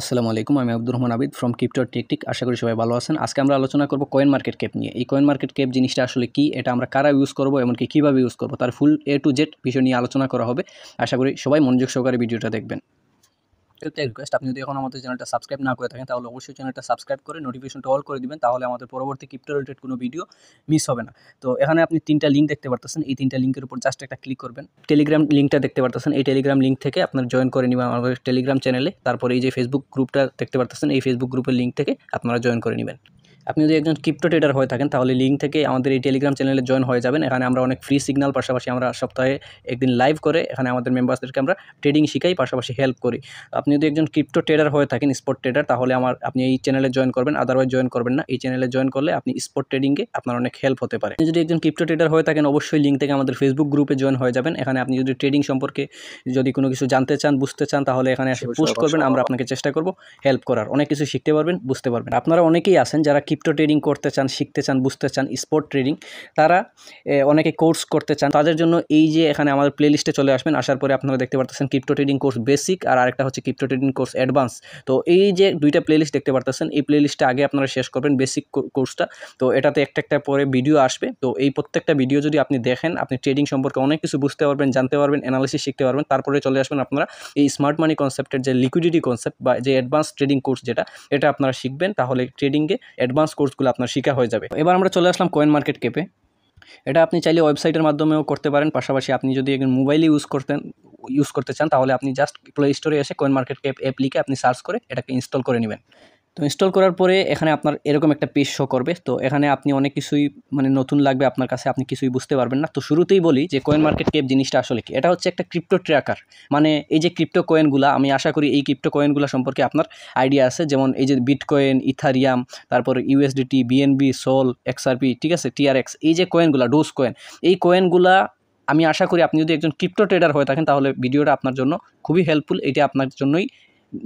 আসসালামু আলাইকুম আমি Abdur Rahman Abid from crypto tactic আশা করি সবাই ভালো আছেন আজকে আমরা আলোচনা করব কয়েন মার্কেট ক্যাপ নিয়ে এই কয়েন মার্কেট ক্যাপ জিনিসটা আসলে কি এটা আমরা কারা ইউজ করবো এমনকি কীভাবে ইউজ করবো তার ফুল এ টু জেড বিষয় নিয়ে আলোচনা করা হবে আশা করি সবাই মনোযোগ সহকারে ভিডিওটা দেখবেন একটা রিকোয়েস্ট আপনি যদি এখন আমাদের চ্যানেলটা সাবস্ক্রাইব না করে থাকেন তাহলে অবশ্যই চ্যানেলটা সাবস্ক্রাইব করে নোটিফিকেশনটা অল করে দিবেন তাহলে আমাদের পরবর্তী ক্রিপ্টো রিলেটেড কোনো ভিডিও মিস হবে না তো এখানে আপনি তিনটা লিঙ্ক দেখতে পারতেছেন এই তিনটা লিঙ্কের উপর জাস্ট একটা ক্লিক করবেন টেলিগ্রাম লিঙ্কটা দেখতে পারতেছেন এই টেলিগ্রাম লিঙ্ক থেকে আপনার জয়েন করে নেবেন আমাদের টেলিগ্রাম চ্যানেলে তারপরে এই যে ফেসবুক গ্রুপটা দেখতে পারতেছেন এই ফেসবুক গ্রুপের লিঙ্ক থেকে আপনারা জয়েন করে নেবেন আপনি যদি একজন ক্রিপ্টো ট্রেডার হয়ে থাকেন তাহলে লিঙ্ক থেকে আমাদের এই টেলিগ্রাম চ্যানেলে জয়েন হয়ে যাবেন এখানে আমরা অনেক ফ্রি সিগনাল পাশাপাশি আমরা সপ্তাহে একদিন লাইভ করে এখানে আমাদের মেম্বার্সদেরকে আমরা ট্রেডিং শিখাই পাশাপাশি হেল্প করি আপনি যদি একজন ক্রিপ্টো ট্রেডার হয়ে থাকেন স্পট ট্রেডার তাহলে আমার আপনি এই চ্যানেলে জয়েন করবেন আদারওয়াইজ জয়েন করবেন না এই চ্যানেলে জয়েন করলে আপনি স্পট ট্রেডিংয়ে আপনার অনেক হেল্প হতে পারে যদি একজন ক্রিপ্টো ট্রেডার হয়ে থাকেন অবশ্যই লিঙ্ক থেকে আমাদের ফেসবুক গ্রুপে জয়েন হয়ে যাবেন এখানে আপনি যদি ট্রেডিং সম্পর্কে যদি কোনো কিছু জানতে চান বুঝতে চান তাহলে এখানে এসে পোস্ট করবেন আমরা আপনাকে চেষ্টা করব হেল্প করার অনেক কিছু শিখতে পারবেন বুঝতে পারবেন আপনারা অনেকেই আছেন যারা ক্রিপ্টো ট্রেডিং করতে চান শিখতে চান বুঝতে চান স্পট ট্রেডিং তারা অনেকে কোর্স করতে চান তাদের জন্য এই যে এখানে আমাদের প্লেলিস্টে চলে আসবেন আসার পরে আপনারা দেখতে পারতেছেন ক্রিপ্টো ট্রেডিং কোর্স বেসিক আর আরেকটা হচ্ছে ক্রিপ্টো ট্রেডিং কোর্স অ্যাডভান্স তো এই যে দুইটা প্লেলিস্ট দেখতে পারতেছেন এই প্লেলিস্টটা আগে আপনারা শেষ করবেন বেসিক কোর্সটা তো এটাতে একটা একটা পরে ভিডিও আসবে তো এই প্রত্যেকটা ভিডিও যদি আপনি দেখেন আপনি ট্রেডিং সম্পর্কে অনেক কিছু বুঝতে পারবেন জানতে পারবেন অ্যানালিসিস শিখতে পারবেন তারপরে চলে আসবেন আপনারা এই স্মার্ট মানি কনসেপ্টের যে লিকুইডিটি কনসেপ্ট বা যে অ্যাডভান্স ট্রেডিং কোর্স যেটা এটা আপনারা শিখবেন তাহলে ট্রেডিংয়ে অ্যাডভান্স অ্যাডভান্স কোর্সগুলো আপনার শেখা হয়ে যাবে এবার আমরা চলে আসলাম কয়েন মার্কেট কেপে এটা আপনি চাইলে ওয়েবসাইটের মাধ্যমেও করতে পারেন পাশাপাশি আপনি যদি একজন মোবাইলে ইউজ করতেন ইউজ করতে চান তাহলে আপনি জাস্ট প্লে স্টোরে এসে কয়েন মার্কেট অ্যাপ অ্যাপ লিখে আপনি সার্চ করে এটাকে ইনস্টল করে নেবেন তো ইনস্টল করার পরে এখানে আপনার এরকম একটা পেজ শো করবে তো এখানে আপনি অনেক কিছুই মানে নতুন লাগবে আপনার কাছে আপনি কিছুই বুঝতে পারবেন না তো শুরুতেই বলি যে কয়েন মার্কেট কেপ জিনিসটা আসলে কি এটা হচ্ছে একটা ক্রিপ্টো ট্র্যাকার মানে এই যে ক্রিপ্টো কয়েনগুলো আমি আশা করি এই ক্রিপ্টো কয়েনগুলো সম্পর্কে আপনার আইডিয়া আছে যেমন এই যে বিটকয়েন ইথারিয়াম তারপর ইউএসডিটি বিএনবি সোল এক্সআরপি ঠিক আছে টিআরএক্স এই যে কয়েনগুলো ডোজ কয়েন এই কয়েনগুলা আমি আশা করি আপনি যদি একজন ক্রিপ্টো ট্রেডার হয়ে থাকেন তাহলে ভিডিওটা আপনার জন্য খুবই হেল্পফুল এটা আপনার জন্যই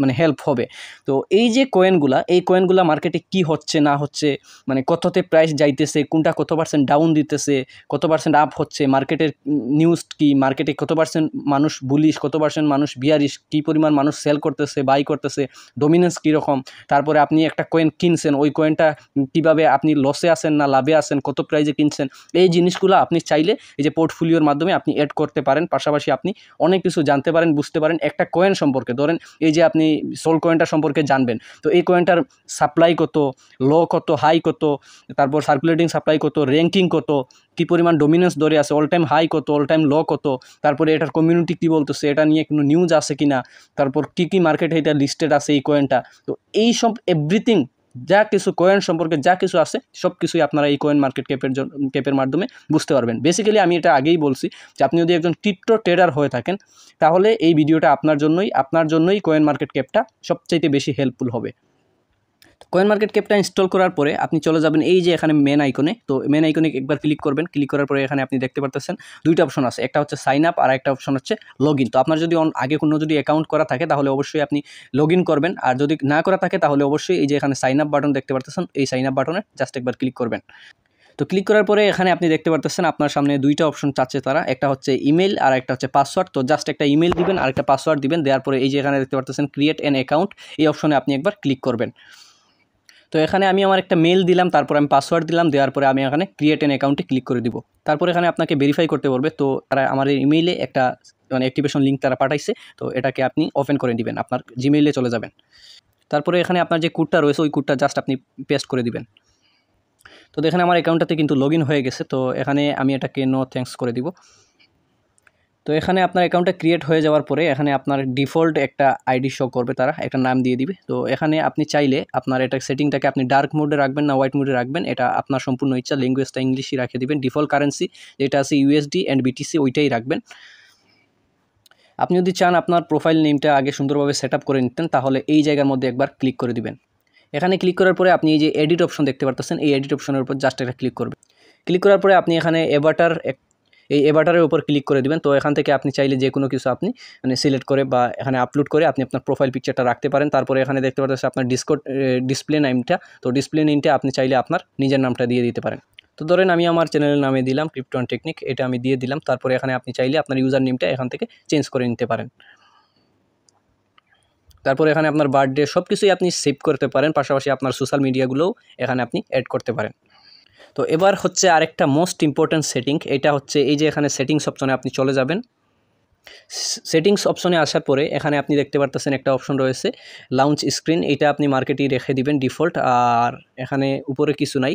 মানে হেল্প হবে তো এই যে কয়েনগুলা এই কয়েনগুলা মার্কেটে কি হচ্ছে না হচ্ছে মানে কততে প্রাইস যাইতেছে কোনটা কত পার্সেন্ট ডাউন দিতেছে কত পার্সেন্ট আপ হচ্ছে মার্কেটের নিউজ কি মার্কেটে কত পার্সেন্ট মানুষ বুলিশ কত পার্সেন্ট মানুষ বিয়ারিশ কী পরিমাণ মানুষ সেল করতেছে বাই করতেছে ডোমিনেন্স কীরকম তারপরে আপনি একটা কয়েন কিনছেন ওই কয়েনটা কিভাবে আপনি লসে আসেন না লাভে আসেন কত প্রাইজে কিনছেন এই জিনিসগুলো আপনি চাইলে এই যে পোর্টফোলিওর মাধ্যমে আপনি অ্যাড করতে পারেন পাশাপাশি আপনি অনেক কিছু জানতে পারেন বুঝতে পারেন একটা কয়েন সম্পর্কে ধরেন এই যে আপনি সোল কয়েনটা সম্পর্কে জানবেন তো এই কয়েনটার সাপ্লাই কত লো কত হাই কত তারপর সার্কুলেটিং সাপ্লাই কত র্যাঙ্কিং কত কী পরিমাণ ডোমিনেন্স ধরে আছে অল টাইম হাই কত অল টাইম লো কত তারপরে এটার কমিউনিটি কী বলতেছে এটা নিয়ে কোনো নিউজ আছে কি না তারপর কী কী মার্কেটে এটা লিস্টেড আছে এই কয়েনটা তো এই সব এভরিথিং যা কিছু কয়েন সম্পর্কে যা কিছু আছে সব কিছুই আপনারা এই কয়েন মার্কেট ক্যাপের ক্যাপের মাধ্যমে বুঝতে পারবেন বেসিক্যালি আমি এটা আগেই বলছি যে আপনি যদি একজন ক্রিপ্টো ট্রেডার হয়ে থাকেন তাহলে এই ভিডিওটা আপনার জন্যই আপনার জন্যই কয়েন মার্কেট ক্যাপটা সবচাইতে বেশি হেল্পফুল হবে কয়েন মার্কেট ক্যাপটা ইনস্টল করার পরে আপনি চলে যাবেন এই যে এখানে মেন আইকনে তো মেন আইকনে একবার ক্লিক করবেন ক্লিক করার পরে এখানে আপনি দেখতে পারতেছেন দুইটা অপশন আছে একটা হচ্ছে সাইন আপ আর একটা অপশন হচ্ছে লগ তো আপনার যদি আগে কোনো যদি অ্যাকাউন্ট করা থাকে তাহলে অবশ্যই আপনি লগ করবেন আর যদি না করা থাকে তাহলে অবশ্যই এই যে এখানে সাইন আপ বাটন দেখতে পারতেছেন এই সাইন আপ বাটনে জাস্ট একবার ক্লিক করবেন তো ক্লিক করার পরে এখানে আপনি দেখতে পারতেছেন আপনার সামনে দুইটা অপশন চাচ্ছে তারা একটা হচ্ছে ইমেল আর একটা হচ্ছে পাসওয়ার্ড তো জাস্ট একটা ইমেল দিবেন আর একটা পাসওয়ার্ড দিবেন দেওয়ার পরে এই যে এখানে দেখতে পারতেছেন ক্রিয়েট অ্যান অ্যাকাউন্ট এই অপশনে আপনি একবার ক্লিক করবেন তো এখানে আমি আমার একটা মেল দিলাম তারপর আমি পাসওয়ার্ড দিলাম দেওয়ার পরে আমি এখানে ক্রিয়েট এন অ্যাকাউন্টে ক্লিক করে দিব তারপর এখানে আপনাকে ভেরিফাই করতে বলবে তো তারা আমার ইমেইলে একটা মানে অ্যাক্টিভেশন লিঙ্ক তারা পাঠাইছে তো এটাকে আপনি ওপেন করে দিবেন আপনার জিমেইলে চলে যাবেন তারপরে এখানে আপনার যে কুটটা রয়েছে ওই কুটটা জাস্ট আপনি পেস্ট করে দিবেন তো দেখেন আমার অ্যাকাউন্টটাতে কিন্তু লগ হয়ে গেছে তো এখানে আমি এটাকে নো থ্যাঙ্কস করে দিব তো এখানে আপনার অ্যাকাউন্টটা ক্রিয়েট হয়ে যাওয়ার পরে এখানে আপনার ডিফল্ট একটা আইডি শো করবে তারা একটা নাম দিয়ে দিবে তো এখানে আপনি চাইলে আপনার এটা সেটিংটাকে আপনি ডার্ক মোডে রাখবেন না হোয়াইট মোডে রাখবেন এটা আপনার সম্পূর্ণ ইচ্ছা ল্যাঙ্গুয়েজটা ইংলিশই রাখে দেবেন ডিফল্ট কারেন্সি যেটা আছে ইউএসডি অ্যান্ড বিটিসি ওইটাই রাখবেন আপনি যদি চান আপনার প্রোফাইল নেমটা আগে সুন্দরভাবে সেট করে নিতেন তাহলে এই জায়গার মধ্যে একবার ক্লিক করে দিবেন এখানে ক্লিক করার পরে আপনি এই যে এডিট অপশন দেখতে পারতেছেন এই এডিট অপশনের উপর জাস্ট একটা ক্লিক করবেন ক্লিক করার পরে আপনি এখানে এভাটার এই এভাটারের উপর ক্লিক করে দেবেন তো এখান থেকে আপনি চাইলে যে কোনো কিছু আপনি মানে সিলেক্ট করে বা এখানে আপলোড করে আপনি আপনার প্রোফাইল পিকচারটা রাখতে পারেন তারপরে এখানে দেখতে পাচ্ছেন আপনার ডিসকো ডিসপ্লে নাইমটা তো ডিসপ্লে নেমটা আপনি চাইলে আপনার নিজের নামটা দিয়ে দিতে পারেন তো ধরেন আমি আমার চ্যানেলের নামে দিলাম ক্রিপ্টন টেকনিক এটা আমি দিয়ে দিলাম তারপরে এখানে আপনি চাইলে আপনার ইউজার নেমটা এখান থেকে চেঞ্জ করে নিতে পারেন তারপরে এখানে আপনার বার্থডে সব কিছুই আপনি সেভ করতে পারেন পাশাপাশি আপনার সোশ্যাল মিডিয়াগুলোও এখানে আপনি অ্যাড করতে পারেন তো এবার হচ্ছে আরেকটা মোস্ট ইম্পর্ট্যান্ট সেটিং এটা হচ্ছে এই যে এখানে সেটিংস অপশনে আপনি চলে যাবেন সেটিংস অপশনে আসার পরে এখানে আপনি দেখতে পারতেছেন একটা অপশন রয়েছে লাউঞ্চ স্ক্রিন এটা আপনি মার্কেটেই রেখে দিবেন ডিফল্ট আর এখানে উপরে কিছু নাই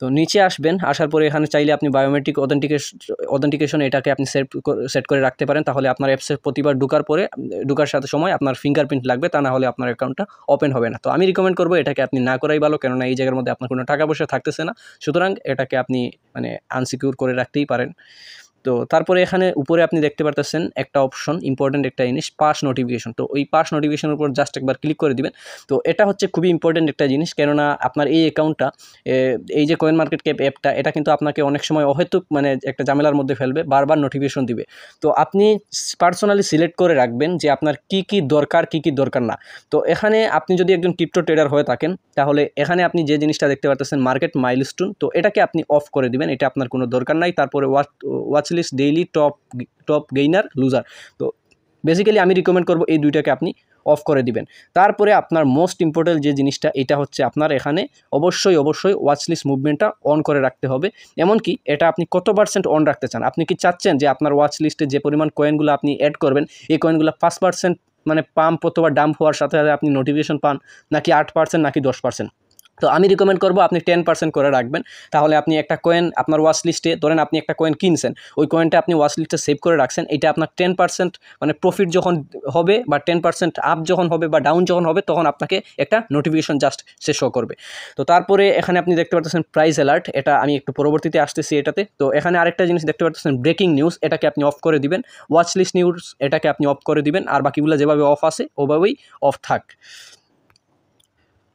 তো নিচে আসবেন আসার পরে এখানে চাইলে আপনি বায়োমেট্রিক অথেন্টিকেশন অথেন্টিকেশন এটাকে আপনি সেট সেট করে রাখতে পারেন তাহলে আপনার অ্যাপসে প্রতিবার ঢুকার পরে ঢুকার সাথে সময় আপনার ফিঙ্গারপ্রিন্ট লাগবে তা না হলে আপনার অ্যাকাউন্টটা ওপেন হবে না তো আমি রিকমেন্ড করবো এটাকে আপনি না করাই ভালো কেননা এই জায়গার মধ্যে আপনার কোনো টাকা পয়সা থাকতেছে না সুতরাং এটাকে আপনি মানে আনসিকিউর করে রাখতেই পারেন তো তারপরে এখানে উপরে আপনি দেখতে পারতেছেন একটা অপশন ইম্পর্টেন্ট একটা জিনিস পাস নোটিফিকেশন তো ওই পাস নোটিফিকেশনের উপর জাস্ট একবার ক্লিক করে দিবেন তো এটা হচ্ছে খুবই ইম্পর্টেন্ট একটা জিনিস কেননা আপনার এই অ্যাকাউন্টটা এই যে কয়েন মার্কেট ক্যাপ অ্যাপটা এটা কিন্তু আপনাকে অনেক সময় অহেতুক মানে একটা ঝামেলার মধ্যে ফেলবে বারবার নোটিফিকেশন দিবে তো আপনি পার্সোনালি সিলেক্ট করে রাখবেন যে আপনার কি কি দরকার কি কি দরকার না তো এখানে আপনি যদি একজন ক্রিপ্টো ট্রেডার হয়ে থাকেন তাহলে এখানে আপনি যে জিনিসটা দেখতে পারতেছেন মার্কেট মাইলস্টোন তো এটাকে আপনি অফ করে দিবেন এটা আপনার কোনো দরকার নাই তারপরে watch watch list daily top top gainer loser তো বেসিক্যালি আমি রিকমেন্ড করব এই দুইটাকে আপনি অফ করে দিবেন তারপরে আপনার মোস্ট ইম্পর্টেন্ট যে জিনিসটা এটা হচ্ছে আপনার এখানে অবশ্যই অবশ্যই ওয়াচ লিস্ট মুভমেন্টটা অন করে রাখতে হবে এমনকি এটা আপনি কত পার্সেন্ট অন রাখতে চান আপনি কি চাচ্ছেন যে আপনার ওয়াচ লিস্টে যে পরিমাণ কয়েনগুলো আপনি অ্যাড করবেন এই কয়েনগুলো পাঁচ পার্সেন্ট মানে পাম্প অথবা ডাম্প হওয়ার সাথে সাথে আপনি নোটিফিকেশন পান নাকি আট পার্সেন্ট নাকি দশ পার্সেন্ট তো আমি রিকমেন্ড করবো আপনি টেন পার্সেন্ট করে রাখবেন তাহলে আপনি একটা কয়েন আপনার ওয়াচ লিস্টে ধরেন আপনি একটা কয়েন কিনছেন ওই কয়েনটা আপনি ওয়াচ লিস্টে সেভ করে রাখছেন এটা আপনার টেন পার্সেন্ট মানে প্রফিট যখন হবে বা টেন পার্সেন্ট আপ যখন হবে বা ডাউন যখন হবে তখন আপনাকে একটা নোটিফিকেশন জাস্ট সে শো করবে তো তারপরে এখানে আপনি দেখতে পাচ্ছেন প্রাইস অ্যালার্ট এটা আমি একটু পরবর্তীতে আসতেছি এটাতে তো এখানে আরেকটা জিনিস দেখতে পাচ্ছেন ব্রেকিং নিউজ এটাকে আপনি অফ করে দিবেন ওয়াচ লিস্ট নিউজ এটাকে আপনি অফ করে দিবেন আর বাকিগুলো যেভাবে অফ আসে ওভাবেই অফ থাক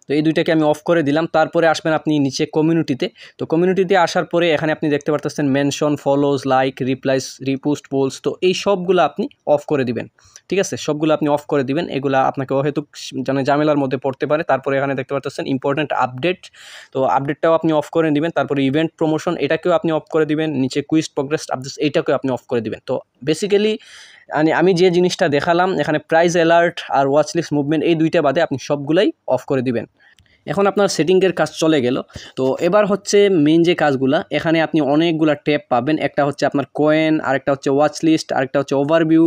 তো এই দুইটাকে আমি অফ করে দিলাম তারপরে আসবেন আপনি নিচে কমিউনিটিতে তো কমিউনিটিতে আসার পরে এখানে আপনি দেখতে পারতেছেন mention follows like replies repost polls তো এই সবগুলো আপনি অফ করে দিবেন ঠিক আছে সবগুলো আপনি অফ করে দিবেন এগুলো আপনাকে হয়তো মানে ঝামেলার মধ্যে পড়তে পারে তারপরে এখানে দেখতে পারতেছেন ইম্পর্ট্যান্ট আপডেট তো আপডেটটাও আপনি অফ করে দিবেন তারপরে ইভেন্ট প্রমোশন এটাকেও আপনি অফ করে দিবেন নিচে কুইজ প্রোগ্রেস আপডেট এটাকেও আপনি অফ করে দিবেন তো বেসিক্যালি মানে আমি যে জিনিসটা দেখালাম এখানে প্রাইস অ্যালার্ট আর ওয়াচলিস্ট মুভমেন্ট এই দুইটা বাদে আপনি সবগুলাই অফ করে দিবেন এখন আপনার সেটিংয়ের কাজ চলে গেল তো এবার হচ্ছে মেন যে কাজগুলা এখানে আপনি অনেকগুলা ট্যাপ পাবেন একটা হচ্ছে আপনার কয়েন আরেকটা হচ্ছে ওয়াচ লিস্ট আরেকটা হচ্ছে ওভারভিউ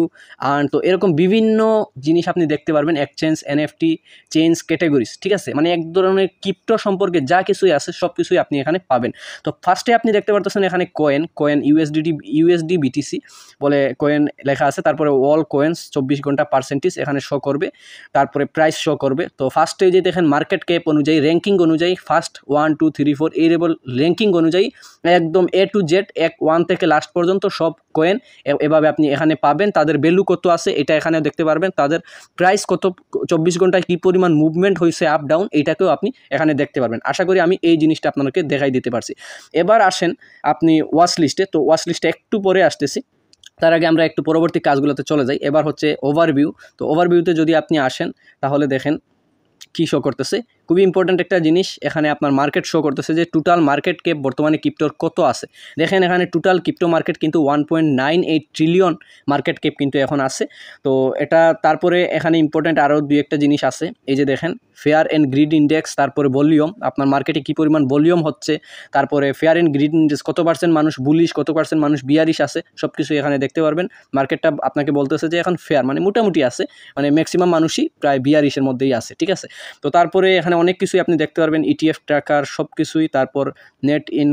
আর তো এরকম বিভিন্ন জিনিস আপনি দেখতে পারবেন এক্সচেঞ্জ এনএফটি চেঞ্জ ক্যাটাগরিজ ঠিক আছে মানে এক ধরনের কিপ্টো সম্পর্কে যা কিছুই আছে সব কিছুই আপনি এখানে পাবেন তো ফার্স্টে আপনি দেখতে পারতেছেন এখানে coin coin USDT USD BTC বলে কয়েন লেখা আছে তারপরে অল কয়েন্স চব্বিশ ঘন্টা পার্সেন্টেজ এখানে শো করবে তারপরে প্রাইস শো করবে তো ফার্স্টে যে দেখেন মার্কেট ক্যাপ অনুযায়ী অনুযায়ী র্যাঙ্কিং অনুযায়ী first one two three four এই লেভেল র্যাঙ্কিং অনুযায়ী একদম এ টু জেড এক ওয়ান থেকে লাস্ট পর্যন্ত সব কয়েন এভাবে আপনি এখানে পাবেন তাদের ভ্যালু কত আছে এটা এখানে দেখতে পারবেন তাদের প্রাইস কত চব্বিশ ঘন্টায় কী পরিমাণ মুভমেন্ট হয়েছে আপ ডাউন এইটাকেও আপনি এখানে দেখতে পারবেন আশা করি আমি এই জিনিসটা আপনাদেরকে দেখাই দিতে পারছি এবার আসেন আপনি ওয়াচ লিস্টে তো ওয়াচ লিস্টে একটু পরে আসতেছি তার আগে আমরা একটু পরবর্তী কাজগুলোতে চলে যাই এবার হচ্ছে ওভারভিউ তো ওভারভিউতে যদি আপনি আসেন তাহলে দেখেন কী শো করতেছে খুবই ইম্পর্ট্যান্ট একটা জিনিস এখানে আপনার মার্কেট শো করতেছে যে টোটাল মার্কেট কে বর্তমানে ক্রিপ্টোর কত আছে দেখেন এখানে টোটাল ক্রিপ্টো মার্কেট কিন্তু one point nine eight trillion market cap কিন্তু এখন আছে তো এটা তারপরে এখানে ইম্পর্ট্যান্ট আরও দুই একটা জিনিস আছে এই যে দেখেন ফেয়ার অ্যান্ড গ্রিড ইন্ডেক্স তারপরে ভলিউম আপনার মার্কেটে কী পরিমাণ ভলিউম হচ্ছে তারপরে ফেয়ার অ্যান্ড গ্রিড ইন্ডেক্স কত পার্সেন্ট মানুষ বুলিশ কত পার্সেন্ট মানুষ বিয়ারিশ আছে সব কিছু এখানে দেখতে পারবেন মার্কেটটা আপনাকে বলতেছে যে এখন ফেয়ার মানে মোটামুটি আছে মানে ম্যাক্সিমাম মানুষই প্রায় বিয়ারিশের মধ্যেই আছে ঠিক আছে তো তারপরে এখানে অনেক কিছুই আপনি দেখতে পারবেন ইটিএফ e ট্র্যাকার সব কিছুই তারপর নেট ইন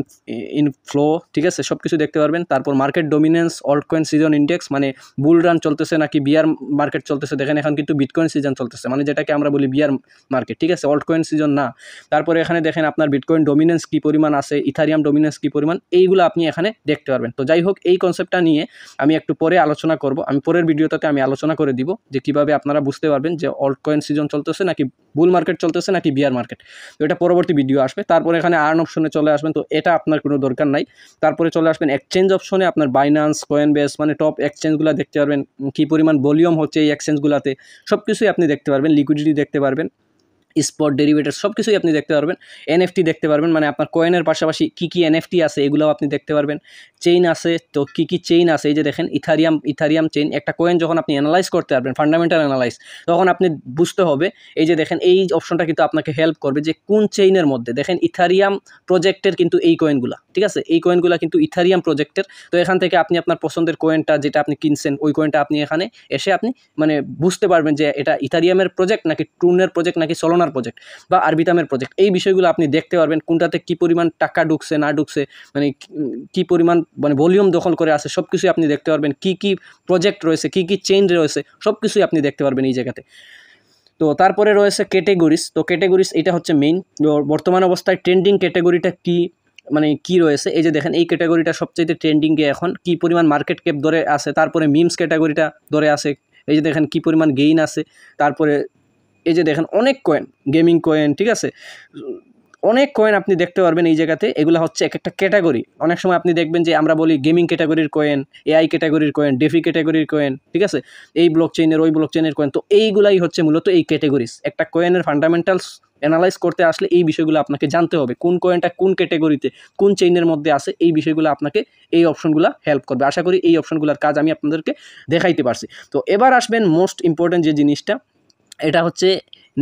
ইনফ্লো ঠিক আছে সব কিছু দেখতে পারবেন তারপর market dominance coin season index মানে বুল রান চলতেছে নাকি বিয়ার মার্কেট চলতেছে দেখেন এখন কিন্তু বিটকয়েন সিজন চলতেছে মানে যেটাকে আমরা বলি বিয়ার মার্কেট ঠিক আছে কয়েন সিজন না তারপরে এখানে দেখেন আপনার বিটকয়েন ডোমিনেন্স কী পরিমাণ আছে ইথারিয়াম ডোমিনেন্স কী পরিমাণ এইগুলো আপনি এখানে দেখতে পারবেন তো যাই হোক এই কনসেপ্টটা নিয়ে আমি একটু পরে আলোচনা করব আমি পরের ভিডিওটাতে আমি আলোচনা করে দিব যে কিভাবে আপনারা বুঝতে পারবেন যে কয়েন সিজন চলতেছে নাকি বুল মার্কেট চলতেছে নাকি বিয়ার মার্কেট তো এটা পরবর্তী ভিডিও আসবে তারপরে এখানে আর্ন অপশনে চলে আসবেন তো এটা আপনার কোনো দরকার নাই তারপরে চলে আসবেন এক্সচেঞ্জ অপশনে আপনার বাইনান্স কয়েন বেস মানে টপ এক্সচেঞ্জগুলো দেখতে পারবেন কী পরিমাণ ভলিউম হচ্ছে এই এক্সচেঞ্জগুলোতে সব কিছুই আপনি দেখতে পারবেন লিকুইডিটি দেখতে পারবেন স্পট ডেরিভেটার সব কিছুই আপনি দেখতে পারবেন এনএফটি দেখতে পারবেন মানে আপনার কয়েনের পাশাপাশি কী কী এনএফটি আছে এগুলোও আপনি দেখতে পারবেন চেইন আছে তো কী কী চেইন আছে এই যে দেখেন ইথারিয়াম ইথারিয়াম চেইন একটা কয়েন যখন আপনি অ্যানালাইজ করতে পারবেন ফান্ডামেন্টাল অ্যানালাইজ তখন আপনি বুঝতে হবে এই যে দেখেন এই অপশনটা কিন্তু আপনাকে হেল্প করবে যে কোন চেইনের মধ্যে দেখেন ইথারিয়াম প্রজেক্টের কিন্তু এই কয়েনগুলো ঠিক আছে এই কয়েনগুলো কিন্তু ইথারিয়াম প্রজেক্টের তো এখান থেকে আপনি আপনার পছন্দের কয়েনটা যেটা আপনি কিনছেন ওই কয়েনটা আপনি এখানে এসে আপনি মানে বুঝতে পারবেন যে এটা ইথারিয়ামের প্রজেক্ট নাকি ট্রুনের প্রজেক্ট নাকি চলনা বিমার প্রজেক্ট বা আরবিতামের প্রজেক্ট এই বিষয়গুলো আপনি দেখতে পারবেন কোনটাতে কী পরিমাণ টাকা ঢুকছে না ঢুকছে মানে কি পরিমাণ মানে ভলিউম দখল করে আছে সব কিছুই আপনি দেখতে পারবেন কি কি প্রজেক্ট রয়েছে কি কি চেইন রয়েছে সব কিছুই আপনি দেখতে পারবেন এই জায়গাতে তো তারপরে রয়েছে ক্যাটেগরিজ তো ক্যাটেগরিস এটা হচ্ছে মেইন বর্তমান অবস্থায় ট্রেন্ডিং ক্যাটেগরিটা কি মানে কি রয়েছে এই যে দেখেন এই ক্যাটাগরিটা সবচেয়ে ট্রেন্ডিংয়ে এখন কি পরিমাণ মার্কেট ক্যাপ ধরে আছে তারপরে মিমস ক্যাটাগরিটা ধরে আছে এই যে দেখেন কি পরিমাণ গেইন আছে তারপরে এই যে দেখেন অনেক কয়েন গেমিং কয়েন ঠিক আছে অনেক কয়েন আপনি দেখতে পারবেন এই জায়গাতে এগুলো হচ্ছে এক একটা ক্যাটাগরি অনেক সময় আপনি দেখবেন যে আমরা বলি গেমিং ক্যাটাগরির কয়েন এআই ক্যাটাগরির কয়েন ডেফি ক্যাটাগরির কয়েন ঠিক আছে এই ব্লক চেইনের ওই ব্লক চেইনের কয়েন তো এইগুলাই হচ্ছে মূলত এই ক্যাটাগরিস একটা কয়েনের ফান্ডামেন্টালস অ্যানালাইজ করতে আসলে এই বিষয়গুলো আপনাকে জানতে হবে কোন কয়েনটা কোন ক্যাটাগরিতে কোন চেইনের মধ্যে আছে এই বিষয়গুলো আপনাকে এই অপশনগুলো হেল্প করবে আশা করি এই অপশনগুলোর কাজ আমি আপনাদেরকে দেখাইতে পারছি তো এবার আসবেন মোস্ট ইম্পর্ট্যান্ট যে জিনিসটা এটা হচ্ছে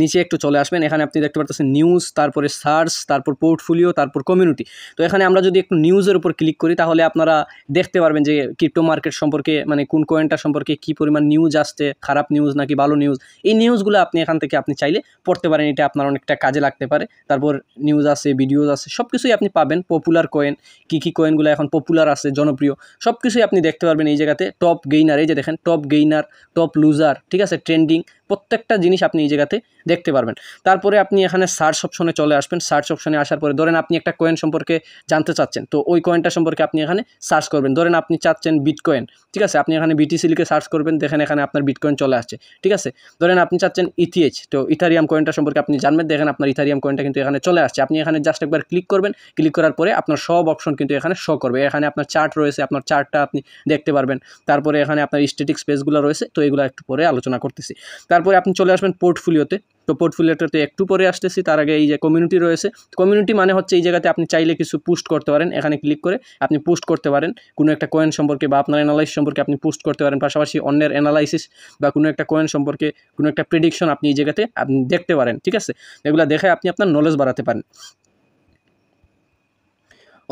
নিচে একটু চলে আসবেন এখানে আপনি দেখতে পারতেছেন নিউজ তারপরে সার্চ তারপর পোর্টফোলিও তারপর কমিউনিটি তো এখানে আমরা যদি একটু নিউজের উপর ক্লিক করি তাহলে আপনারা দেখতে পারবেন যে ক্রিপ্টো মার্কেট সম্পর্কে মানে কোন কয়েনটা সম্পর্কে কি পরিমাণ নিউজ আসছে খারাপ নিউজ নাকি ভালো নিউজ এই নিউজগুলো আপনি এখান থেকে আপনি চাইলে পড়তে পারেন এটা আপনার অনেকটা কাজে লাগতে পারে তারপর নিউজ আছে ভিডিওজ আছে সব কিছুই আপনি পাবেন পপুলার কয়েন কী কী কয়েনগুলো এখন পপুলার আছে জনপ্রিয় সব কিছুই আপনি দেখতে পারবেন এই জায়গাতে টপ গেইনার এই যে দেখেন টপ গেইনার টপ লুজার ঠিক আছে ট্রেন্ডিং প্রত্যেকটা জিনিস আপনি এই জায়গাতে দেখতে পারবেন তারপরে আপনি এখানে সার্চ অপশনে চলে আসবেন সার্চ অপশনে আসার পরে ধরেন আপনি একটা কয়েন সম্পর্কে জানতে চাচ্ছেন তো ওই কয়েনটা সম্পর্কে আপনি এখানে সার্চ করবেন ধরেন আপনি চাচ্ছেন বিটকয়েন ঠিক আছে আপনি এখানে বিটিসি লিখে সার্চ করবেন দেখেন এখানে আপনার বিটকয়েন চলে আসছে ঠিক আছে ধরেন আপনি চাচ্ছেন ইথিএইচ তো ইথারিয়াম কয়েনটা সম্পর্কে আপনি জানবেন দেখেন আপনার ইথারিয়াম কয়েনটা কিন্তু এখানে চলে আসছে আপনি এখানে জাস্ট একবার ক্লিক করবেন ক্লিক করার পরে আপনার সব অপশন কিন্তু এখানে শো করবে এখানে আপনার চার্ট রয়েছে আপনার চার্টটা আপনি দেখতে পারবেন তারপরে এখানে আপনার স্টেটিক স্পেসগুলো রয়েছে তো এগুলো একটু পরে আলোচনা করতেছি তারপরে আপনি চলে আসবেন পোর্টফোলিওতে তো পোর্টফোলিওটাতে একটু পরে আসতেছি তার আগে এই যে কমিউনিটি রয়েছে কমিউনিটি মানে হচ্ছে এই জায়গাতে আপনি চাইলে কিছু পোস্ট করতে পারেন এখানে ক্লিক করে আপনি পোস্ট করতে পারেন কোনো একটা কয়েন সম্পর্কে বা আপনার অ্যানালাইস সম্পর্কে আপনি পোস্ট করতে পারেন পাশাপাশি অন্যের অ্যানালাইসিস বা কোনো একটা কয়েন সম্পর্কে কোনো একটা প্রেডিকশন আপনি এই জায়গাতে আপনি দেখতে পারেন ঠিক আছে এগুলো দেখে আপনি আপনার নলেজ বাড়াতে পারেন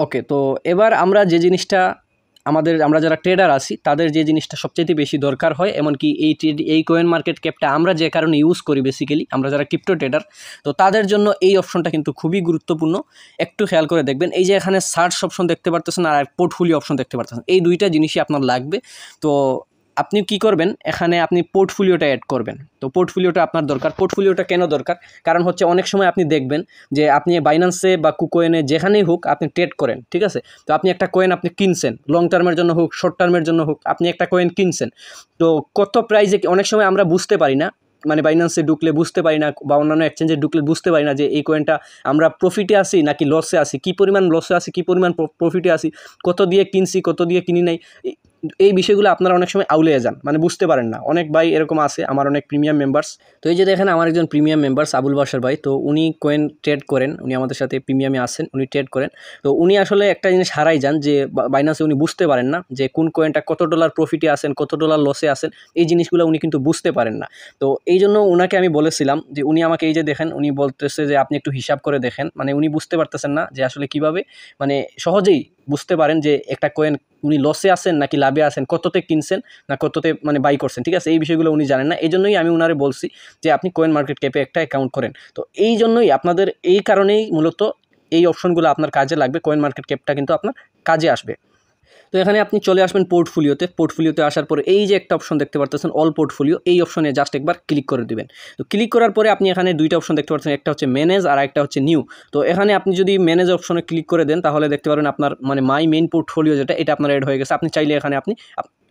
ওকে তো এবার আমরা যে জিনিসটা আমাদের আমরা যারা ট্রেডার আছি তাদের যে জিনিসটা সবচেয়ে বেশি দরকার হয় এমনকি এই ট্রেড এই কয়েন মার্কেট ক্যাপটা আমরা যে কারণে ইউজ করি বেসিক্যালি আমরা যারা ক্রিপ্টো ট্রেডার তো তাদের জন্য এই অপশনটা কিন্তু খুবই গুরুত্বপূর্ণ একটু খেয়াল করে দেখবেন এই যে এখানে সার্চ অপশন দেখতে পারতেছেন আর পোর্টফোলিও অপশন দেখতে পারতেছেন এই দুইটা জিনিসই আপনার লাগবে তো আপনি কি করবেন এখানে আপনি পোর্টফোলিওটা অ্যাড করবেন তো পোর্টফোলিওটা আপনার দরকার পোর্টফোলিওটা কেন দরকার কারণ হচ্ছে অনেক সময় আপনি দেখবেন যে আপনি বাইন্যান্সে বা কুকোয়েনে যেখানেই হোক আপনি ট্রেড করেন ঠিক আছে তো আপনি একটা কয়েন আপনি কিনছেন লং টার্মের জন্য হোক শর্ট টার্মের জন্য হোক আপনি একটা কয়েন কিনছেন তো কত প্রাইজে অনেক সময় আমরা বুঝতে পারি না মানে বাইন্যান্সে ঢুকলে বুঝতে পারি না বা অন্যান্য এক্সচেঞ্জে ঢুকলে বুঝতে পারি না যে এই কয়েনটা আমরা প্রফিটে আসি নাকি লসে আসি কী পরিমাণ লসে আসি কী পরিমাণ প্রফিটে আসি কত দিয়ে কিনছি কত দিয়ে কিনি নাই এই বিষয়গুলো আপনারা অনেক সময় আউলিয়ে যান মানে বুঝতে পারেন না অনেক ভাই এরকম আছে আমার অনেক প্রিমিয়াম মেম্বার্স তো এই যে দেখেন আমার একজন প্রিমিয়াম মেম্বার্স আবুল বাসার ভাই তো উনি কোয়েন ট্রেড করেন উনি আমাদের সাথে প্রিমিয়ামে আসেন উনি ট্রেড করেন তো উনি আসলে একটা জিনিস হারাই যান যে বাইনান্সে উনি বুঝতে পারেন না যে কোন কোয়েনটা কত ডলার প্রফিটে আসেন কত ডলার লসে আসেন এই জিনিসগুলো উনি কিন্তু বুঝতে পারেন না তো এই জন্য ওনাকে আমি বলেছিলাম যে উনি আমাকে এই যে দেখেন উনি বলতেছে যে আপনি একটু হিসাব করে দেখেন মানে উনি বুঝতে পারতেছেন না যে আসলে কিভাবে মানে সহজেই বুঝতে পারেন যে একটা কয়েন উনি লসে আসেন নাকি লাভে আসেন কততে কিনছেন না কততে মানে বাই করছেন ঠিক আছে এই বিষয়গুলো উনি জানেন না এই জন্যই আমি উনারে বলছি যে আপনি কয়েন মার্কেট ক্যাপে একটা অ্যাকাউন্ট করেন তো এই জন্যই আপনাদের এই কারণেই মূলত এই অপশনগুলো আপনার কাজে লাগবে কয়েন মার্কেট ক্যাপটা কিন্তু আপনার কাজে আসবে তো এখানে আপনি চলে আসবেন পোর্টফোলিওতে পোর্টফোলিওতে আসার পরে এই যে একটা অপশন দেখতে পারতেছেন অল পোর্টফোলিও এই অপশনে জাস্ট একবার ক্লিক করে দেবেন তো ক্লিক করার পরে আপনি এখানে দুইটা অপশন দেখতে পাচ্ছেন একটা হচ্ছে ম্যানেজ আর একটা হচ্ছে নিউ তো এখানে আপনি যদি ম্যানেজ অপশনে ক্লিক করে দেন তাহলে দেখতে পারবেন আপনার মানে মাই মেইন পোর্টফোলিও যেটা এটা আপনার অ্যাড হয়ে গেছে আপনি চাইলে এখানে আপনি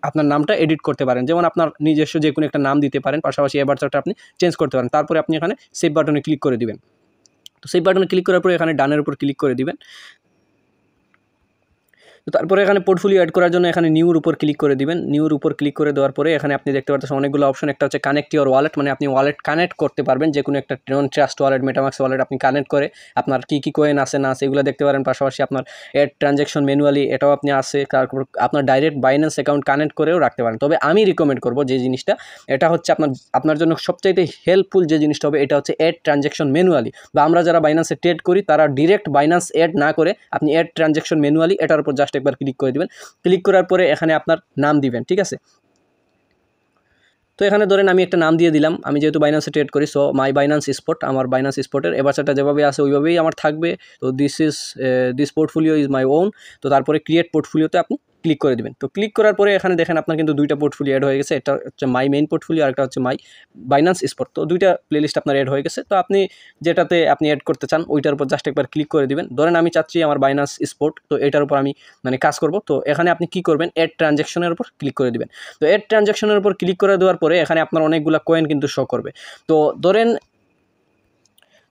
আপনার নামটা এডিট করতে পারেন যেমন আপনার নিজস্ব যে কোনো একটা নাম দিতে পারেন পাশাপাশি এবার আপনি চেঞ্জ করতে পারেন তারপরে আপনি এখানে সেভ বাটনে ক্লিক করে দিবেন তো সেই বাটনে ক্লিক করার পরে এখানে ডানের উপর ক্লিক করে দিবেন তো তারপরে এখানে পোর্টফোলিও অ্যাড করার জন্য এখানে নিউর উপর ক্লিক করে দিবেন নিউর উপর ক্লিক করে দেওয়ার পরে এখানে আপনি দেখতে পাচ্ছেন অনেকগুলো অপশন একটা হচ্ছে কানেক্ট ইউর ওয়ালেট মানে আপনি ওয়ালেট কানেক্ট করতে পারবেন যে কোনো একটা ট্রেন ট্রাস্ট ওয়ালেট মেটামাক্স ওয়ালেট আপনি কানেক্ট করে আপনার কী কী কয়েন আছে না সেগুলো এগুলো দেখতে পারেন পাশাপাশি আপনার এড ট্রানজ্যাকশন ম্যানুয়ালি এটাও আপনি আসে তারপর আপনার ডাইরেক্ট বাইন্যান্স অ্যাকাউন্ট কানেক্ট করেও রাখতে পারেন তবে আমি রিকমেন্ড করব যে জিনিসটা এটা হচ্ছে আপনার আপনার জন্য সবচাইতে হেল্পফুল যে জিনিসটা হবে এটা হচ্ছে এড ট্রানজ্যাকশন ম্যানুয়ালি বা আমরা যারা বাইন্যান্সে ট্রেড করি তারা ডিরেক্ট বাইন্যান্স এড না করে আপনি এড ট্রানজ্যাকশন ম্যানুয়ালি এটার উপর জাস্ট জাস্ট একবার ক্লিক করে দেবেন ক্লিক করার পরে এখানে আপনার নাম দিবেন ঠিক আছে তো এখানে ধরেন আমি একটা নাম দিয়ে দিলাম আমি যেহেতু বাইন্যান্সে ট্রেড করি সো মাই বাইন্যান্স স্পট আমার বাইন্যান্স স্পটের এবারটা যেভাবে আছে ওইভাবেই আমার থাকবে তো this is this portfolio is my own তো তারপরে ক্রিয়েট পোর্টফোলিওতে আপনি ক্লিক করে দেবেন তো ক্লিক করার পরে এখানে দেখেন আপনার কিন্তু দুইটা পোর্টফোলিও অ্যাড হয়ে গেছে এটা হচ্ছে মাই মেইন পোর্টফোলিও আর একটা হচ্ছে মাই বাইন্যান্স স্পট তো দুইটা প্লেলিস্ট আপনার অ্যাড হয়ে গেছে তো আপনি যেটাতে আপনি অ্যাড করতে চান ওইটার উপর জাস্ট একবার ক্লিক করে দিবেন ধরেন আমি চাচ্ছি আমার বাইন্যান্স স্পট তো এটার উপর আমি মানে কাজ করব তো এখানে আপনি কি করবেন অ্যাড ট্রানজ্যাকশনের উপর ক্লিক করে দেবেন তো অ্যাড ট্রানজ্যাকশনের উপর ক্লিক করে দেওয়ার পরে এখানে আপনার অনেকগুলো কয়েন কিন্তু শো করবে তো ধরেন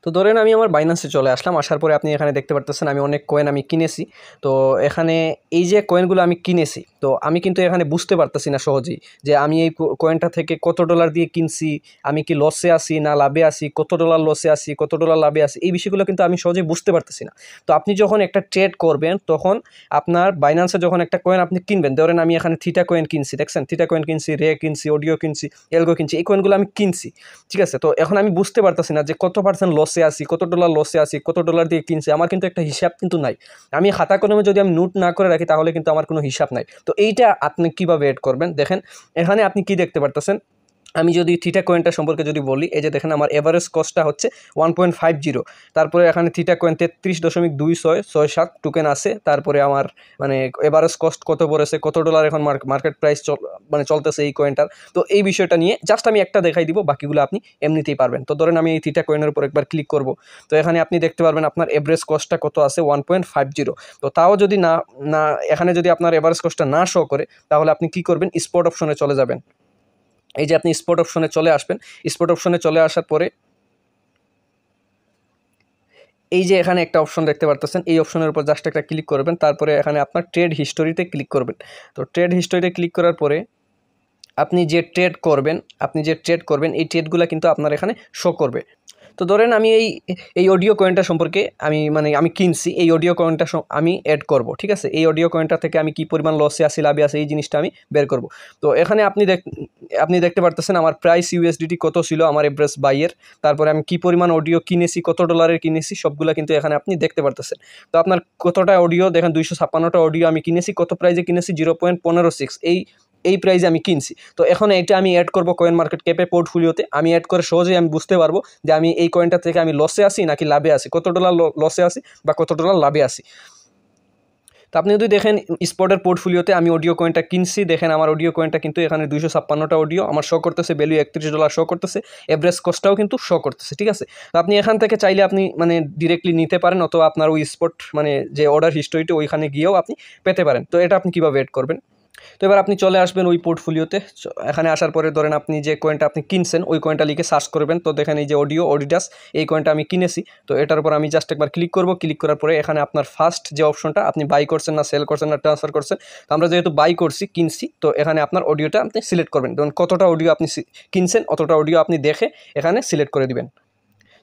তো ধরেন আমি আমার বাইন্যান্সে চলে আসলাম আসার পরে আপনি এখানে দেখতে পারতেছেন আমি অনেক কয়েন আমি কিনেছি তো এখানে এই যে কয়েনগুলো আমি কিনেছি তো আমি কিন্তু এখানে বুঝতে পারতেছি না সহজেই যে আমি এই কয়েনটা থেকে কত ডলার দিয়ে কিনছি আমি কি লসে আসি না লাভে আসি কত ডলার লসে আসি কত ডলার লাভে আসি এই বিষয়গুলো কিন্তু আমি সহজে বুঝতে পারতেছি না তো আপনি যখন একটা ট্রেড করবেন তখন আপনার বাইন্যান্সে যখন একটা কয়েন আপনি কিনবেন ধরেন আমি এখানে থিটা কয়েন কিনছি দেখছেন থিটা কয়েন কিনছি রে কিনছি অডিও কিনছি এলগো কিনছি এই কয়েনগুলো আমি কিনছি ঠিক আছে তো এখন আমি বুঝতে পারতেছি না যে কত পার্সেন্ট লস লসে আসি কত ডলার লসে আসি কত ডলার দিয়ে কিনছে আমার কিন্তু একটা হিসাব কিন্তু নাই আমি খাতা কলমে যদি আমি নোট না করে রাখি তাহলে কিন্তু আমার কোনো হিসাব নাই তো এইটা আপনি কীভাবে এড করবেন দেখেন এখানে আপনি কি দেখতে পারতেছেন আমি যদি থিটা কয়েনটা সম্পর্কে যদি বলি এই যে দেখেন আমার এভারেজ কস্টটা হচ্ছে ওয়ান পয়েন্ট ফাইভ জিরো তারপরে এখানে থিটা কয়েন তেত্রিশ দশমিক দুই ছয় ছয় সাত টোকেন আছে তারপরে আমার মানে এভারেজ কস্ট কত পড়েছে কত ডলার এখন মার্কেট প্রাইস চল মানে চলতেছে এই কয়েনটার তো এই বিষয়টা নিয়ে জাস্ট আমি একটা দেখাই দিব বাকিগুলো আপনি এমনিতেই পারবেন তো ধরেন আমি এই থিটা কয়েনের উপর একবার ক্লিক করব তো এখানে আপনি দেখতে পারবেন আপনার এভারেজ কস্টটা কত আছে ওয়ান পয়েন্ট ফাইভ জিরো তো তাও যদি না না এখানে যদি আপনার এভারেজ কস্টটা না শো করে তাহলে আপনি কি করবেন স্পট অপশনে চলে যাবেন এই যে আপনি স্পট অপশনে চলে আসবেন স্পট অপশনে চলে আসার পরে এই যে এখানে একটা অপশন দেখতে পারতেছেন এই অপশনের উপর জাস্ট একটা ক্লিক করবেন তারপরে এখানে আপনার ট্রেড হিস্টোরিতে ক্লিক করবেন তো ট্রেড হিস্টোরিতে ক্লিক করার পরে আপনি যে ট্রেড করবেন আপনি যে ট্রেড করবেন এই ট্রেডগুলো কিন্তু আপনার এখানে শো করবে তো ধরেন আমি এই এই অডিও কয়েনটা সম্পর্কে আমি মানে আমি কিনছি এই অডিও কয়েনটা আমি অ্যাড করব ঠিক আছে এই অডিও কয়েনটা থেকে আমি কি পরিমাণ লসে আসি লাভে আসে এই জিনিসটা আমি বের করব তো এখানে আপনি দেখ আপনি দেখতে পারতেছেন আমার প্রাইস ইউএসডিটি কত ছিল আমার এভারেজ বাইয়ের তারপরে আমি কি পরিমাণ অডিও কিনেছি কত ডলারের কিনেছি সবগুলো কিন্তু এখানে আপনি দেখতে পারতেছেন তো আপনার কতটা অডিও দেখেন দুইশো ছাপ্পান্নটা অডিও আমি কিনেছি কত প্রাইজে কিনেছি জিরো পয়েন্ট পনেরো সিক্স এই এই প্রাইজে আমি কিনছি তো এখন এটা আমি অ্যাড করব কয়েন মার্কেট ক্যাপে পোর্টফোলিওতে আমি অ্যাড করে সহজেই আমি বুঝতে পারবো যে আমি এই কয়েনটা থেকে আমি লসে আসি নাকি লাভে আসি কত ডলার লসে আসি বা কত ডলার লাভে আসি তো আপনি যদি দেখেন স্পটের পোর্টফোলিওতে আমি অডিও কয়েনটা কিনছি দেখেন আমার অডিও কয়েনটা কিন্তু এখানে দুইশো ছাপ্পান্নটা অডিও আমার শো করতেছে ভ্যালু একত্রিশ ডলার শো করতেছে এভারেজ কস্টটাও কিন্তু শো করতেছে ঠিক আছে তো আপনি এখান থেকে চাইলে আপনি মানে ডিরেক্টলি নিতে পারেন অথবা আপনার ওই স্পট মানে যে অর্ডার হিস্টোরিটি ওইখানে গিয়েও আপনি পেতে পারেন তো এটা আপনি কীভাবে ওয়েট করবেন তো এবার আপনি চলে আসবেন ওই পোর্টফোলিওতে এখানে আসার পরে ধরেন আপনি যে কয়েনটা আপনি কিনছেন ওই কয়েনটা লিখে সার্চ করবেন তো দেখেন এই যে অডিও অডিডাস এই কয়েনটা আমি কিনেছি তো এটার উপর আমি জাস্ট একবার ক্লিক করব ক্লিক করার পরে এখানে আপনার ফার্স্ট যে অপশনটা আপনি বাই করছেন না সেল করছেন না ট্রান্সফার করছেন তো আমরা যেহেতু বাই করছি কিনছি তো এখানে আপনার অডিওটা আপনি সিলেক্ট করবেন ধরুন কতটা অডিও আপনি কিনছেন অতটা অডিও আপনি দেখে এখানে সিলেক্ট করে দিবেন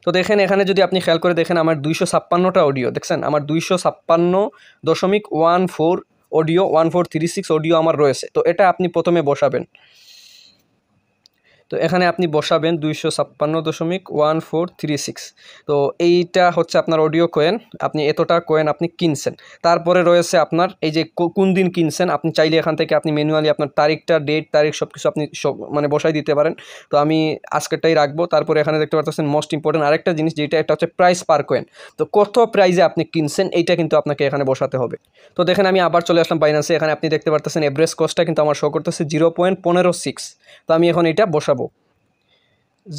তো দেখেন এখানে যদি আপনি খেয়াল করে দেখেন আমার দুইশো ছাপ্পান্নটা অডিও দেখছেন আমার দুইশো ছাপ্পান্ন দশমিক one four audio one four three six audio আমার রয়েছে তো এটা আপনি প্রথমে বসাবেন তো এখানে আপনি বসাবেন দুইশো ছাপ্পান্ন দশমিক ওয়ান ফোর থ্রি সিক্স তো এইটা হচ্ছে আপনার অডিও কয়েন আপনি এতটা কয়েন আপনি কিনছেন তারপরে রয়েছে আপনার এই যে কোন দিন কিনছেন আপনি চাইলে এখান থেকে আপনি ম্যানুয়ালি আপনার তারিখটা ডেট তারিখ সব কিছু আপনি সব মানে বসাই দিতে পারেন তো আমি আজকেরটাই রাখবো তারপরে এখানে দেখতে পাচ্ছেন মোস্ট ইম্পর্টেন্ট আরেকটা জিনিস যেটা একটা হচ্ছে প্রাইস পার কয়েন তো কত প্রাইজে আপনি কিনছেন এইটা কিন্তু আপনাকে এখানে বসাতে হবে তো দেখেন আমি আবার চলে আসলাম বাইন্যান্সে এখানে আপনি দেখতে পারতেছেন এভারেজ কস্টটা কিন্তু আমার শো করতেছে জিরো পয়েন্ট পনেরো সিক্স তো আমি এখন এটা বসাবো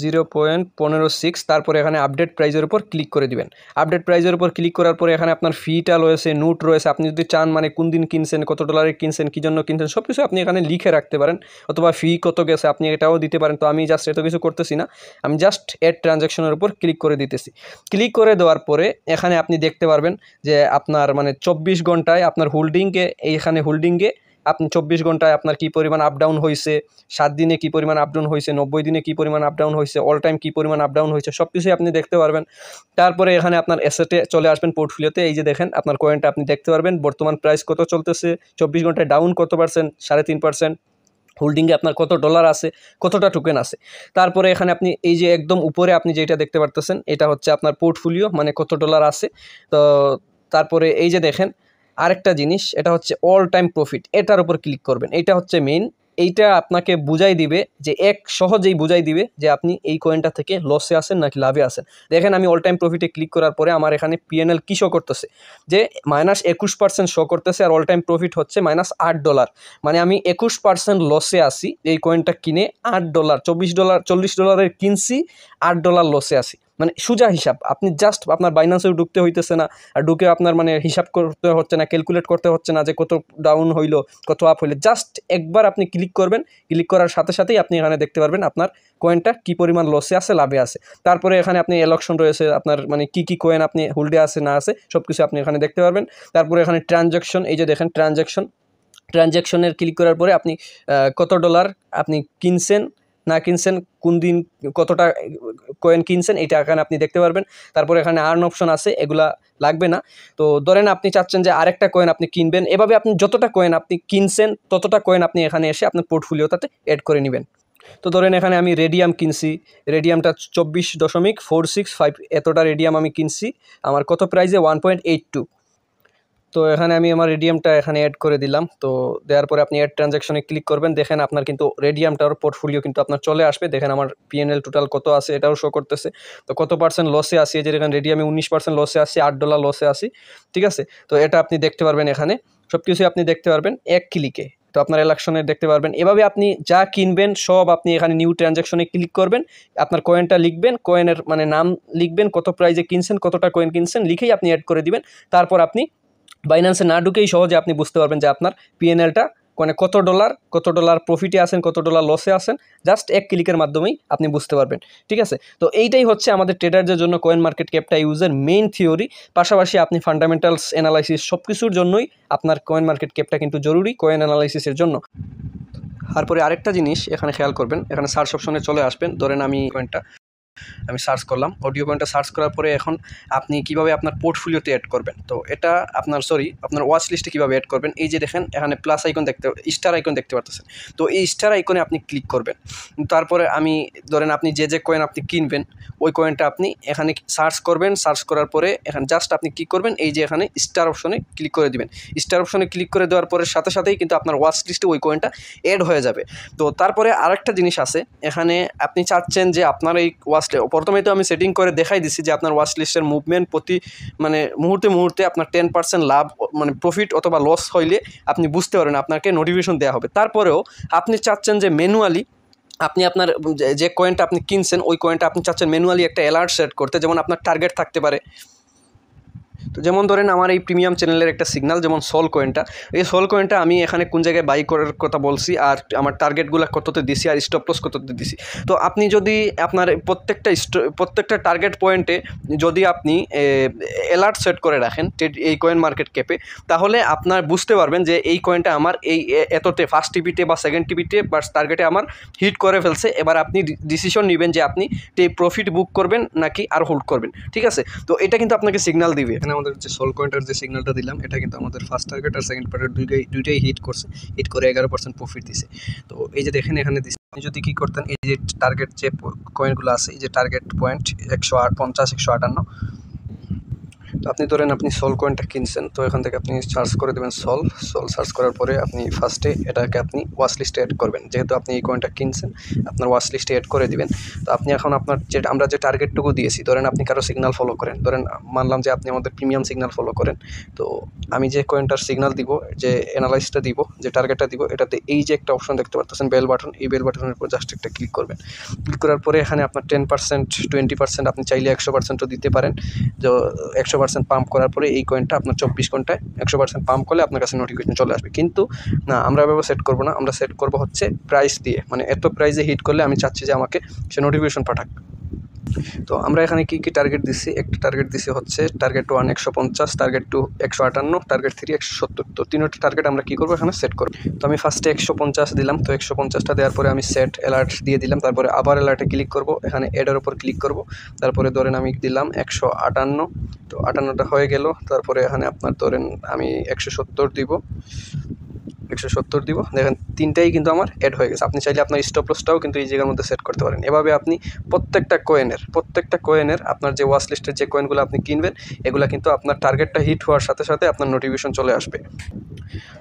জিরো পয়েন্ট পনেরো সিক্স তারপরে এখানে আপডেট প্রাইজের উপর ক্লিক করে দিবেন আপডেট প্রাইজের উপর ক্লিক করার পরে এখানে আপনার ফিটা রয়েছে নোট রয়েছে আপনি যদি চান মানে কোন দিন কিনছেন কত ডলারে কিনছেন কী জন্য কিনছেন সব কিছু আপনি এখানে লিখে রাখতে পারেন অথবা ফি কত গেছে আপনি এটাও দিতে পারেন তো আমি জাস্ট এত কিছু করতেছি না আমি জাস্ট এড ট্রানজ্যাকশনের উপর ক্লিক করে দিতেছি ক্লিক করে দেওয়ার পরে এখানে আপনি দেখতে পারবেন যে আপনার মানে চব্বিশ ঘন্টায় আপনার হোল্ডিংকে এইখানে হোল্ডিংয়ে আপনি চব্বিশ ঘন্টায় আপনার কী পরিমাণ আপ ডাউন হয়েছে সাত দিনে কী পরিমাণ আপ ডাউন হয়েছে নব্বই দিনে কী পরিমাণ আপ ডাউন হয়েছে অল টাইম কী পরিমাণ আপ ডাউন হয়েছে সব কিছুই আপনি দেখতে পারবেন তারপরে এখানে আপনার অ্যাসেটে চলে আসবেন পোর্টফোলিওতে এই যে দেখেন আপনার কয়েনটা আপনি দেখতে পারবেন বর্তমান প্রাইস কত চলতেছে চব্বিশ ঘন্টায় ডাউন কত পারসেন্ট সাড়ে তিন পার্সেন্ট হোল্ডিংয়ে আপনার কত ডলার আছে কতটা টোকেন আছে তারপরে এখানে আপনি এই যে একদম উপরে আপনি যেটা দেখতে পারতেছেন এটা হচ্ছে আপনার পোর্টফোলিও মানে কত ডলার আছে তো তারপরে এই যে দেখেন আরেকটা জিনিস এটা হচ্ছে অল টাইম প্রফিট এটার উপর ক্লিক করবেন এটা হচ্ছে মেন এইটা আপনাকে বুঝাই দিবে যে এক সহজেই বুঝাই দিবে যে আপনি এই কয়েনটা থেকে লসে আসেন নাকি লাভে আসেন দেখেন আমি অল টাইম প্রফিটে ক্লিক করার পরে আমার এখানে পিএনএল কী শো করতেছে যে মাইনাস একুশ পার্সেন্ট শো করতেছে আর অল টাইম প্রফিট হচ্ছে মাইনাস আট ডলার মানে আমি একুশ পার্সেন্ট লসে আসি এই কয়েনটা কিনে আট ডলার চব্বিশ ডলার চল্লিশ ডলারের কিনছি আট ডলার লসে আসি মানে সোজা হিসাব আপনি জাস্ট আপনার বাইন্যান্সেও ঢুকতে হইতেছে না আর ঢুকে আপনার মানে হিসাব করতে হচ্ছে না ক্যালকুলেট করতে হচ্ছে না যে কত ডাউন হইল কত আপ হইলো জাস্ট একবার আপনি ক্লিক করবেন ক্লিক করার সাথে সাথেই আপনি এখানে দেখতে পারবেন আপনার কয়েনটা কি পরিমাণ লসে আছে লাভে আছে তারপরে এখানে আপনি এলকশন রয়েছে আপনার মানে কি কি কয়েন আপনি হোল্ডে আছে না আছে সব কিছু আপনি এখানে দেখতে পারবেন তারপরে এখানে ট্রানজ্যাকশন এই যে দেখেন ট্রানজ্যাকশন ট্রানজ্যাকশনের ক্লিক করার পরে আপনি কত ডলার আপনি কিনছেন না কিনছেন কোন দিন কতটা কয়েন কিনছেন এটা এখানে আপনি দেখতে পারবেন তারপর এখানে আর্ন অপশন আছে এগুলা লাগবে না তো ধরেন আপনি চাচ্ছেন যে আরেকটা কয়েন আপনি কিনবেন এভাবে আপনি যতটা কয়েন আপনি কিনছেন ততটা কয়েন আপনি এখানে এসে আপনার পোর্টফোলিওটাতে অ্যাড করে নেবেন তো ধরেন এখানে আমি রেডিয়াম কিনছি রেডিয়ামটা চব্বিশ দশমিক ফোর সিক্স ফাইভ এতটা রেডিয়াম আমি কিনছি আমার কত প্রাইসে ওয়ান পয়েন্ট এইট টু তো এখানে আমি আমার রেডিয়ামটা এখানে অ্যাড করে দিলাম তো দেওয়ার পরে আপনি অ্যাড ট্রানজ্যাকশনে ক্লিক করবেন দেখেন আপনার কিন্তু রেডিয়ামটার পোর্টফোলিও কিন্তু আপনার চলে আসবে দেখেন আমার পিএনএল টোটাল কত আছে এটাও শো করতেছে তো কত পার্সেন্ট লসে আসি যে এখানে রেডিয়ামে উনিশ পার্সেন্ট লসে আসি আট ডলার লসে আসি ঠিক আছে তো এটা আপনি দেখতে পারবেন এখানে সব কিছুই আপনি দেখতে পারবেন এক ক্লিকে তো আপনার এলাকশনে দেখতে পারবেন এভাবে আপনি যা কিনবেন সব আপনি এখানে নিউ ট্রানজ্যাকশনে ক্লিক করবেন আপনার কয়েনটা লিখবেন কয়েনের মানে নাম লিখবেন কত প্রাইজে কিনছেন কতটা কয়েন কিনছেন লিখেই আপনি অ্যাড করে দিবেন তারপর আপনি বাইন্যান্সে না ঢুকেই সহজে আপনি বুঝতে পারবেন যে আপনার পিএনএলটা মানে কত ডলার কত ডলার প্রফিটে আছেন কত ডলার লসে আছেন জাস্ট এক ক্লিকের মাধ্যমেই আপনি বুঝতে পারবেন ঠিক আছে তো এইটাই হচ্ছে আমাদের ট্রেডারদের জন্য কয়েন মার্কেট ক্যাপটা ইউজের মেইন থিওরি পাশাপাশি আপনি ফান্ডামেন্টালস অ্যানালাইসিস সব কিছুর জন্যই আপনার কয়েন মার্কেট ক্যাপটা কিন্তু জরুরি কয়েন অ্যানালাইসিসের জন্য তারপরে আরেকটা জিনিস এখানে খেয়াল করবেন এখানে সার্চ অপশনে চলে আসবেন ধরেন আমি কয়েনটা আমি সার্চ করলাম অডিও পয়েন্টটা সার্চ করার পরে এখন আপনি কিভাবে আপনার পোর্টফোলিওতে অ্যাড করবেন তো এটা আপনার সরি আপনার ওয়াচ লিস্টে কীভাবে অ্যাড করবেন এই যে দেখেন এখানে প্লাস আইকন দেখতে স্টার আইকন দেখতে পাচ্ছেন তো এই স্টার আইকনে আপনি ক্লিক করবেন তারপরে আমি ধরেন আপনি যে যে কয়েন আপনি কিনবেন ওই কয়েনটা আপনি এখানে সার্চ করবেন সার্চ করার পরে এখানে জাস্ট আপনি ক্লিক করবেন এই যে এখানে স্টার অপশনে ক্লিক করে দিবেন স্টার অপশনে ক্লিক করে দেওয়ার পরে সাথে সাথেই কিন্তু আপনার ওয়াচ লিস্টে ওই কয়েনটা অ্যাড হয়ে যাবে তো তারপরে আরেকটা জিনিস আছে এখানে আপনি চাচ্ছেন যে আপনার এই ওয়াচ ফার্স্টে প্রথমে তো আমি সেটিং করে দেখাই দিছি যে আপনার ওয়াচ লিস্টের মুভমেন্ট প্রতি মানে মুহূর্তে মুহূর্তে আপনার টেন পার্সেন্ট লাভ মানে প্রফিট অথবা লস হইলে আপনি বুঝতে পারেন আপনাকে নোটিফিকেশন দেওয়া হবে তারপরেও আপনি চাচ্ছেন যে ম্যানুয়ালি আপনি আপনার যে কয়েনটা আপনি কিনছেন ওই কয়েনটা আপনি চাচ্ছেন ম্যানুয়ালি একটা অ্যালার্ট সেট করতে যেমন আপনার টার্গেট থাকতে পারে তো যেমন ধরেন আমার এই প্রিমিয়াম চ্যানেলের একটা সিগনাল যেমন সল কয়েনটা এই সল কয়েনটা আমি এখানে কোন জায়গায় বাই করার কথা বলছি আর আমার টার্গেটগুলো কততে দিছি আর স্টপ লস কততে দিছি তো আপনি যদি আপনার প্রত্যেকটা প্রত্যেকটা টার্গেট পয়েন্টে যদি আপনি অ্যালার্ট সেট করে রাখেন এই কয়েন মার্কেট ক্যাপে তাহলে আপনার বুঝতে পারবেন যে এই কয়েনটা আমার এই এততে ফার্স্ট টিভিতে বা সেকেন্ড টিভিতে বা টার্গেটে আমার হিট করে ফেলছে এবার আপনি ডিসিশন নেবেন যে আপনি প্রফিট বুক করবেন নাকি আর হোল্ড করবেন ঠিক আছে তো এটা কিন্তু আপনাকে সিগনাল দিবে মানে আমাদের যে সোল কয়েন্টার যে সিগনালটা দিলাম এটা কিন্তু আমাদের ফার্স্ট টার্গেট আর সেকেন্ড পার্টের দুইটাই দুইটাই হিট করছে হিট করে এগারো পার্সেন্ট প্রফিট দিছে তো এই যে দেখেন এখানে দিচ্ছে আপনি যদি কী করতেন এই যে টার্গেট যে কয়েনগুলো আছে এই যে টার্গেট পয়েন্ট একশো আট পঞ্চাশ একশো আটান্ন তো আপনি ধরেন আপনি সল কয়েনটা কিনছেন তো এখান থেকে আপনি সার্চ করে দেবেন সল সল সার্চ করার পরে আপনি ফার্স্টে এটাকে আপনি ওয়াশ লিস্টে অ্যাড করবেন যেহেতু আপনি এই কয়েনটা কিনছেন আপনার ওয়াশ লিস্টে অ্যাড করে দিবেন তো আপনি এখন আপনার যে আমরা যে টার্গেটটুকু দিয়েছি ধরেন আপনি কারো সিগনাল ফলো করেন ধরেন মানলাম যে আপনি আমাদের প্রিমিয়াম সিগনাল ফলো করেন তো আমি যে কয়েনটার সিগনাল দিব যে অ্যানালাইসটা দিব যে টার্গেটটা দিব এটাতে এই যে একটা অপশন দেখতে পারতেছেন বেল বাটন এই বেল বাটনের উপর জাস্ট একটা ক্লিক করবেন ক্লিক করার পরে এখানে আপনার টেন পার্সেন্ট টোয়েন্টি পার্সেন্ট আপনি চাইলে একশো পার্সেন্টও দিতে পারেন তো একশো পার্সেন্ট পাম্প করার পরে এই কয়েনটা আপনার চব্বিশ ঘন্টায় একশো পার্সেন্ট পাম্প করলে আপনার কাছে নোটিফিকেশন চলে আসবে কিন্তু না আমরা এভাবে সেট করবো না আমরা সেট করবো হচ্ছে প্রাইস দিয়ে মানে এত প্রাইসে হিট করলে আমি চাচ্ছি যে আমাকে সে নোটিফিকেশন পাঠাক তো আমরা এখানে কি কি টার্গেট দিছি একটা টার্গেট দিছি হচ্ছে টার্গেট ওয়ান একশো পঞ্চাশ টার্গেট টু একশো আটান্ন টার্গেট থ্রি একশো সত্তর তো তিনটা টার্গেট আমরা কী করবো এখানে সেট করবো তো আমি ফার্স্টে একশো পঞ্চাশ দিলাম তো একশো পঞ্চাশটা দেওয়ার পরে আমি সেট অ্যালার্ট দিয়ে দিলাম তারপরে আবার অ্যালার্টে ক্লিক করব এখানে এডের ওপর ক্লিক করব তারপরে ধরেন আমি দিলাম একশো আটান্ন তো আটান্নটা হয়ে গেল তারপরে এখানে আপনার ধরেন আমি একশো সত্তর দিব একশো সত্তর দিব দেখেন তিনটাই কিন্তু আমার অ্যাড হয়ে গেছে আপনি চাইলে আপনার স্টপ লসটাও কিন্তু এই জায়গার মধ্যে সেট করতে পারেন এভাবে আপনি প্রত্যেকটা কয়েনের প্রত্যেকটা কয়েনের আপনার যে ওয়াশ লিস্টের যে কয়েনগুলো আপনি কিনবেন এগুলো কিন্তু আপনার টার্গেটটা হিট হওয়ার সাথে সাথে আপনার নোটিফিকেশন চলে আসবে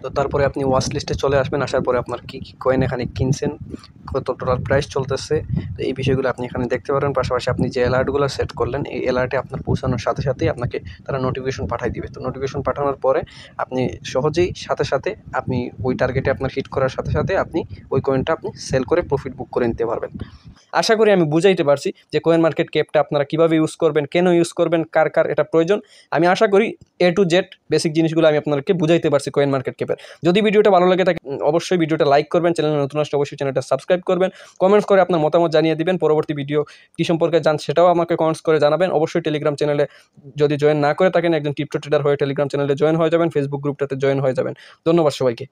তো তারপরে আপনি ওয়াচ লিস্টে চলে আসবেন আসার পরে আপনার কী কী কয়েন এখানে কিনছেন কত টোটাল প্রাইস চলতেছে তো এই বিষয়গুলো আপনি এখানে দেখতে পারেন পাশাপাশি আপনি যে অ্যালার্টগুলো সেট করলেন এই অ্যালার্টে আপনার পৌঁছানোর সাথে সাথেই আপনাকে তারা নোটিফিকেশন পাঠাই দিবে তো নোটিফিকেশন পাঠানোর পরে আপনি সহজেই সাথে সাথে আপনি ওই টার্গেটে আপনার হিট করার সাথে সাথে আপনি ওই কয়েনটা আপনি সেল করে প্রফিট বুক করে নিতে পারবেন আশা করি আমি বুঝাইতে পারছি যে কয়েন মার্কেট ক্যাপটা আপনারা কীভাবে ইউজ করবেন কেন ইউজ করবেন কার কার এটা প্রয়োজন আমি আশা করি এ টু জেড বেসিক জিনিসগুলো আমি আপনাদেরকে বুঝাইতে পারছি কয়েন মার্কেট ক্যাপের যদি ভিডিওটা ভালো লাগে থাকে অবশ্যই ভিডিওটা লাইক করবেন চ্যানেলে নতুন আসলে অবশ্যই চ্যানেলটা সাবস্ক্রাইব করবেন কমেন্টস করে আপনার মতামত জানিয়ে দিবেন পরবর্তী ভিডিও কী সম্পর্কে জান সেটাও আমাকে কমেন্টস করে জানাবেন অবশ্যই টেলিগ্রাম চ্যানেলে যদি জয়েন না করে থাকেন একজন টিপটো ট্রেডার হয়ে টেলিগ্রাম চ্যানেলে জয়েন হয়ে যাবেন ফেসবুক গ্রুপটাতে জয়েন হয়ে যাবেন ধন্যবাদ সবাইকে